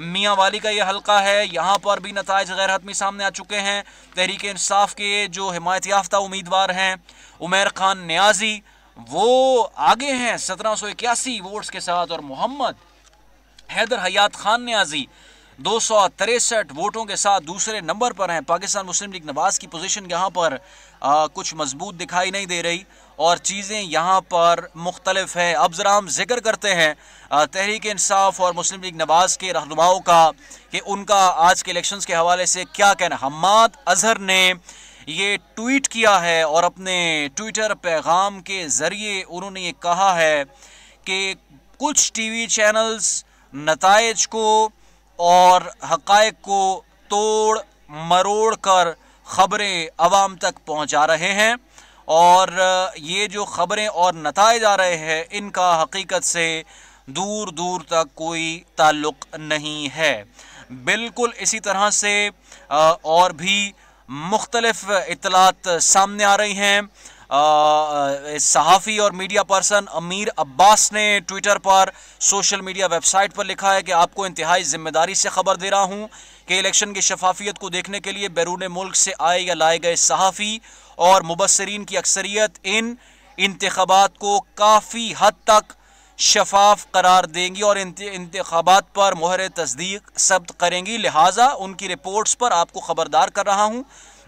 मियाँ वाली का ये हलका है यहाँ पर भी नतज गैर हतमी सामने आ चुके हैं तहरीक इंसाफ के जो हिमायत याफ्ता उम्मीदवार हैं उमेर खान न्याजी वो आगे हैं सत्रह सौ इक्यासी वोट्स के साथ और मोहम्मद हैदर हयात खान न्याजी दो सौ तिरसठ वोटों के साथ दूसरे नंबर पर हैं पाकिस्तान मुस्लिम लीग नवाज की पोजीशन यहाँ पर आ, कुछ मजबूत दिखाई नहीं दे रही और चीज़ें यहाँ पर मुख्तलफ है अब ज़रा हम जिक्र करते हैं तहरीक इंसाफ और मुस्लिम लीग नवाज के रहनुमाओं का कि उनका आज के इलेक्शंस के हवाले से क्या कहना हमाद अजहर ने ये ट्वीट किया है और अपने ट्विटर पैगाम के ज़रिए उन्होंने ये कहा है कि कुछ टीवी चैनल्स नतज को और हक़ को तोड़ मरोड़ कर ख़बरें आवाम तक पहुँचा रहे हैं और ये जो ख़बरें और नतज आ रहे हैं इनका हकीकत से दूर दूर तक कोई ताल्लुक़ नहीं है बिल्कुल इसी तरह से और भी मुख्तलफ़ इतलात सामने आ रही हैं सहाफ़ी और मीडिया पर्सन अमीर अब्बास ने ट्विटर पर सोशल मीडिया वेबसाइट पर लिखा है कि आपको इंतहाई ज़िम्मेदारी से ख़बर दे रहा हूँ कि इलेक्शन की शफाफियत को देखने के लिए बैरून मुल्क से आए या लाए गए सहाफ़ी और मुबसरीन की अक्सरियत इन इंतबात को काफ़ी हद तक शफाफ करार देंगी और इंतबात पर मुहर तस्दीक सब्त करेंगी लिहाजा उनकी रिपोर्ट्स पर आपको ख़बरदार कर रहा हूँ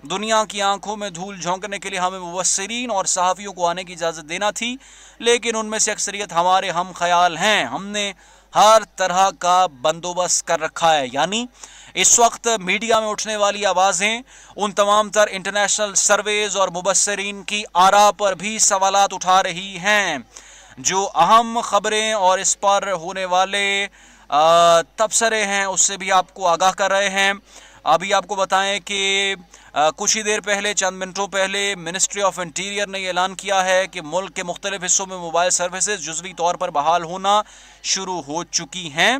दुनिया की आंखों में धूल झोंकने के लिए हमें मुबसरीन और सहाफ़ियों को आने की इजाज़त देना थी लेकिन उनमें से अक्सरियत हमारे हम ख्याल हैं हमने हर तरह का बंदोबस्त कर रखा है यानी इस वक्त मीडिया में उठने वाली आवाज़ें उन तमाम तर इंटरनेशनल सर्वेज और मुबसरीन की आरा पर भी सवाल उठा रही हैं जो अहम खबरें और इस पर होने वाले तबसरे हैं उससे भी आपको आगाह कर रहे हैं अभी आपको बताएं कि कुछ ही देर पहले चंद मिनटों पहले मिनिस्ट्री ऑफ इंटीरियर ने ऐलान किया है कि मुल्क के मुख्तलिफ हिस्सों में मोबाइल सर्विसेज जुजवी तौर पर बहाल होना शुरू हो चुकी हैं